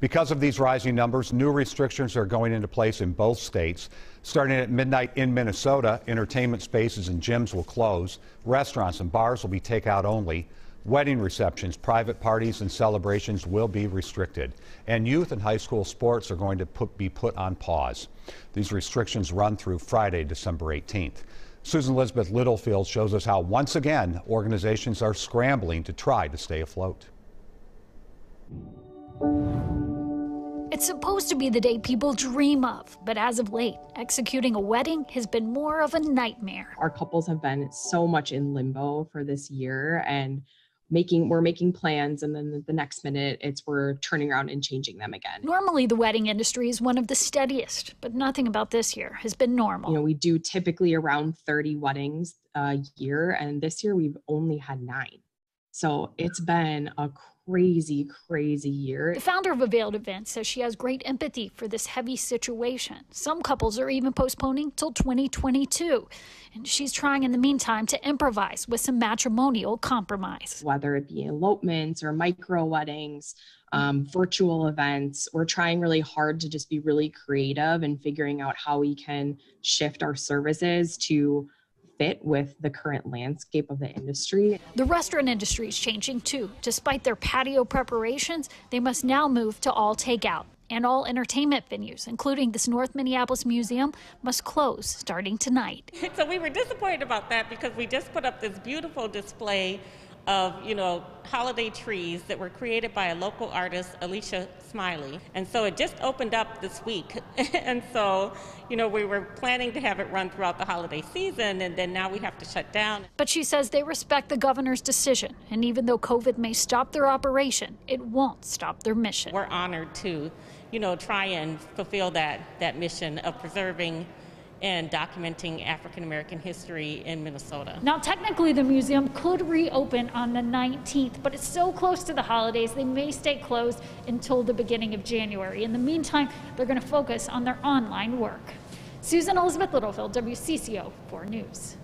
Because of these rising numbers, new restrictions are going into place in both states. Starting at midnight in Minnesota, entertainment spaces and gyms will close. Restaurants and bars will be takeout only. Wedding receptions, private parties, and celebrations will be restricted. And youth and high school sports are going to put, be put on pause. These restrictions run through Friday, December 18th. Susan Elizabeth Littlefield shows us how, once again, organizations are scrambling to try to stay afloat. It's supposed to be the day people dream of, but as of late, executing a wedding has been more of a nightmare. Our couples have been so much in limbo for this year and making we're making plans and then the next minute it's we're turning around and changing them again. Normally the wedding industry is one of the steadiest, but nothing about this year has been normal. You know, we do typically around 30 weddings a year and this year we've only had 9. So it's been a crazy, crazy year. The founder of Availed Events says she has great empathy for this heavy situation. Some couples are even postponing till 2022. And she's trying in the meantime to improvise with some matrimonial compromise. Whether it be elopements or micro weddings, um, virtual events. We're trying really hard to just be really creative and figuring out how we can shift our services to fit with the current landscape of the industry. The restaurant industry is changing too. Despite their patio preparations, they must now move to all takeout. And all entertainment venues, including this North Minneapolis museum, must close starting tonight. So we were disappointed about that because we just put up this beautiful display of, you know, holiday trees that were created by a local artist, Alicia Smiley. And so it just opened up this week. and so, you know, we were planning to have it run throughout the holiday season, and then now we have to shut down. But she says they respect the governor's decision, and even though COVID may stop their operation, it won't stop their mission. We're honored to, you know, try and fulfill that, that mission of preserving and documenting African American history in Minnesota. Now, technically, the museum could reopen on the 19th, but it's so close to the holidays, they may stay closed until the beginning of January. In the meantime, they're going to focus on their online work. Susan Elizabeth Littlefield, WCCO 4 News.